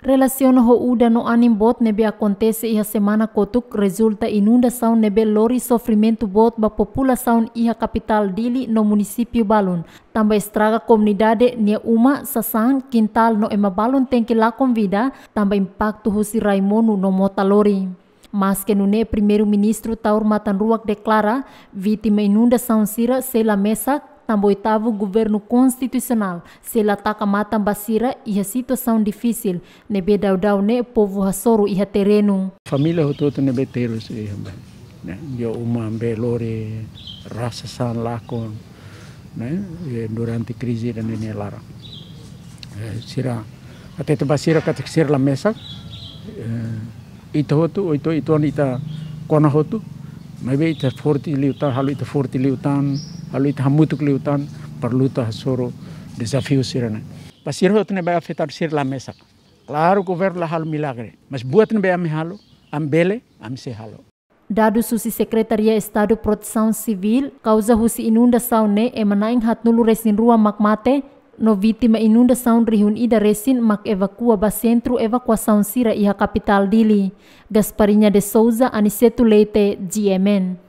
Relacion ho uda no anim bot nebe acontece iha semana kotuk resulta inundação nebe lori sofrimento bot ba população iha capital dili no município Balun. Tamba estraga comunidade nia uma sasan quintal no ema Balun tem que lá convida tamba impacto husi Raimono no mota lori. Mas que nune primeiro-ministro Taur Matanruak declara vítima inundação sira sei la mesa tambo itavu governo constitucional, se ele mata basira e ia a difisil difícil, nebe daudau ne povo rasoro e terreno. Família ne nebe teru se ne Yo uma belore rasa san lakon ne e, Durante krisi dan ini larang. E, sira ate te basira katik Sir la mesa. Ito hotu, ito ito anita kona hotu. Maybe ita forti liutan, halu ita forti liutan, Alluit hamutuk perlu parluta soro desafio sirana. Pasir itu ne baya fetar sir la mesa. Claro que la hal milagre, mas buat ne baya me halo, ambele am se halo. Dadu susi sekretaria Estado Proteção Civil, causa husi inunda saune e manaing hat nulu resin rua makmate, no vítima inunda saun rihun ida resin mak evakua ba centro evacuação sira iha capital dili. Gasparinha de Souza, Anisetu Leite, GMN.